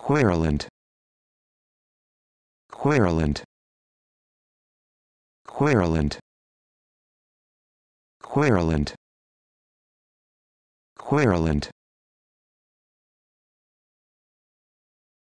Querulant. Querulant. Querulant. Querulant. Querulant.